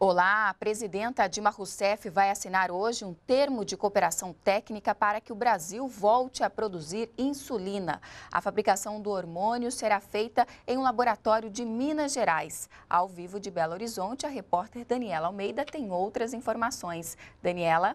Olá, a presidenta Dilma Rousseff vai assinar hoje um termo de cooperação técnica para que o Brasil volte a produzir insulina. A fabricação do hormônio será feita em um laboratório de Minas Gerais. Ao vivo de Belo Horizonte, a repórter Daniela Almeida tem outras informações. Daniela?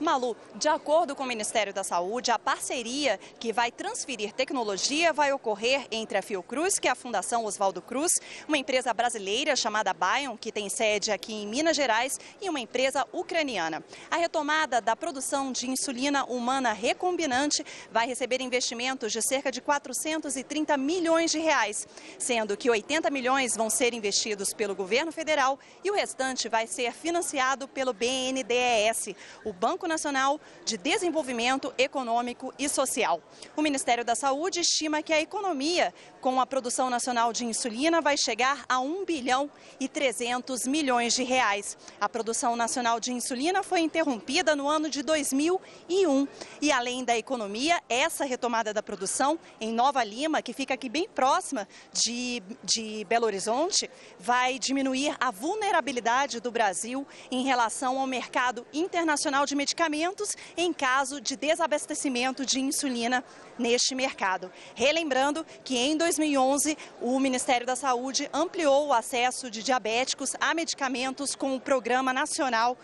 Malu, de acordo com o Ministério da Saúde, a parceria que vai transferir tecnologia vai ocorrer entre a Fiocruz, que é a Fundação Oswaldo Cruz, uma empresa brasileira chamada Bion, que tem sede aqui em Minas Gerais, e uma empresa ucraniana. A retomada da produção de insulina humana recombinante vai receber investimentos de cerca de 430 milhões de reais, sendo que 80 milhões vão ser investidos pelo governo federal e o restante vai ser financiado pelo BNDES, o Banco Nacional de Desenvolvimento Econômico e Social. O Ministério da Saúde estima que a economia com a produção nacional de insulina vai chegar a 1 bilhão e 300 milhões de reais. A produção nacional de insulina foi interrompida no ano de 2001 e além da economia, essa retomada da produção em Nova Lima, que fica aqui bem próxima de, de Belo Horizonte, vai diminuir a vulnerabilidade do Brasil em relação ao mercado internacional de medicamentos medicamentos em caso de desabastecimento de insulina neste mercado. Relembrando que em 2011 o Ministério da Saúde ampliou o acesso de diabéticos a medicamentos com o um programa nacional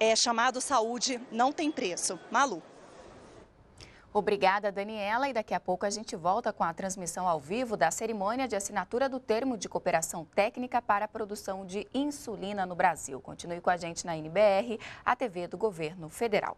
é, chamado Saúde Não Tem Preço. Malu. Obrigada, Daniela. E daqui a pouco a gente volta com a transmissão ao vivo da cerimônia de assinatura do termo de cooperação técnica para a produção de insulina no Brasil. Continue com a gente na NBR, a TV do Governo Federal.